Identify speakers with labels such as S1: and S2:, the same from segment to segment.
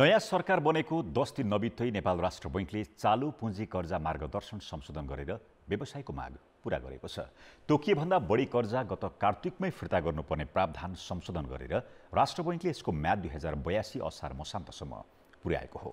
S1: नयाँ सरकार बनेको दस दिन नबित्दै नेपाल राष्ट्र बैङ्कले चालु पुँजी कर्जा मार्गदर्शन संशोधन गरेर व्यवसायको माग पुरा गरेको छ तोकिएभन्दा बढी कर्जा गत कार्तिकमै फिर्ता गर्नुपर्ने प्रावधान संशोधन गरेर राष्ट्र बैङ्कले यसको म्याद दुई हजार बयासी असार मसान्तसम्म पुर्याएको हो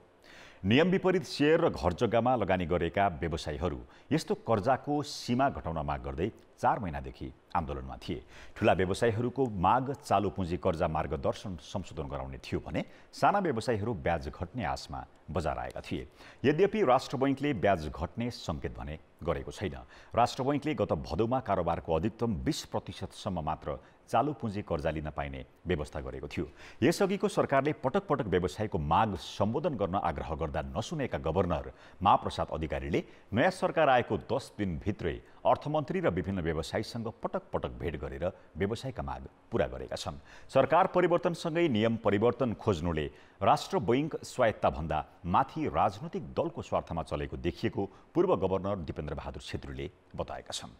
S1: नियम विपरीत सेयर र घर जग्गामा लगानी गरेका व्यवसायीहरू यस्तो कर्जाको सीमा घटाउन माग गर्दै चार महिनादेखि आन्दोलनमा थिए ठुला व्यवसायीहरूको माग चालु पुँजी कर्जा मार्गदर्शन संशोधन गराउने थियो भने साना व्यवसायीहरू ब्याज घट्ने आशमा बजार आएका थिए यद्यपि राष्ट्र बैङ्कले ब्याज घट्ने सङ्केत भने गरेको छैन राष्ट्र बैङ्कले गत भदौमा कारोबारको अधिकतम बिस प्रतिशतसम्म मात्र चालु पुँजी कर्जा लिन पाइने व्यवस्था गरेको थियो यसअघिको सरकारले पटक पटक व्यवसायको माग सम्बोधन गर्न आग्रह आग्रह गर्दा नसुनेका गभर्नर महाप्रसाद अधिकारीले नयाँ सरकार आएको दस दिनभित्रै अर्थमन्त्री र विभिन्न व्यवसायीसँग पटक पटक भेट गरेर व्यवसायका माग पूरा गरेका छन् सरकार परिवर्तनसँगै नियम परिवर्तन खोज्नुले राष्ट्र बैङ्क स्वायत्ताभन्दा माथि राजनैतिक दलको स्वार्थमा चलेको देखिएको पूर्व गभर्नर दिपेन्द्र बहादुर छेत्रीले बताएका छन्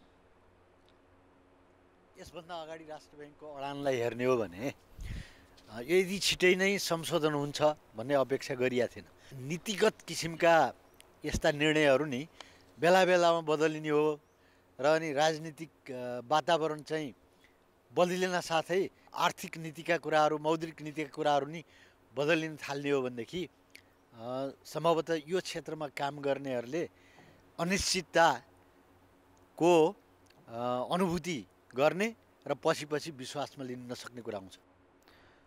S2: यसभन्दा अगाडि राष्ट्र ब्याङ्कको
S1: अडानलाई हेर्ने हो भने यदि छिटै नै संशोधन हुन्छ
S2: भन्ने अपेक्षा गरिएको थिएन नीतिगत किसिमका यस्ता निर्णयहरू नि बेला बेलामा बदलिने हो र अनि राजनीतिक वातावरण चाहिँ बदलिन साथै आर्थिक नीतिका कुराहरू मौद्रिक नीतिका कुराहरू नि बदलिन थाल्ने हो भनेदेखि सम्भवतः यो क्षेत्रमा काम गर्नेहरूले अनिश्चितताको अनुभूति गर्ने र पछि पछि विश्वासमा लिन नसक्ने कुरा आउँछ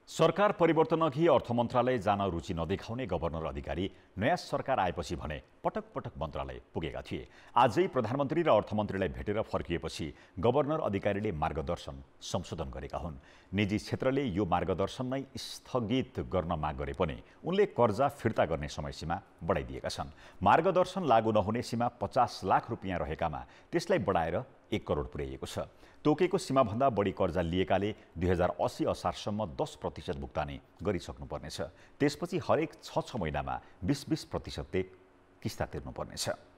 S1: सरकार परिवर्तन अघि अर्थ मन्त्रालय जान रुचि नदेखाउने गभर्नर अधिकारी नयाँ सरकार आएपछि भने पटक पटक मन्त्रालय पुगेका थिए आजै प्रधानमन्त्री र अर्थमन्त्रीलाई भेटेर फर्किएपछि गभर्नर अधिकारीले मार्गदर्शन संशोधन गरेका हुन् निजी क्षेत्रले यो मार्गदर्शन नै स्थगित गर्न माग गरे पनि उनले कर्जा फिर्ता गर्ने समयसीमा बढाइदिएका छन् मार्गदर्शन लागू नहुने सीमा पचास लाख रुपियाँ रहेकामा त्यसलाई बढाएर एक करोड पुर्याइएको छ तोकेको सीमाभन्दा बढी कर्जा लिएकाले दुई हजार असी असारसम्म दस प्रतिशत भुक्तानी गरिसक्नुपर्नेछ त्यसपछि हरेक छ छ महिनामा बिस बिस प्रतिशतले किस्ता तिर्नुपर्नेछ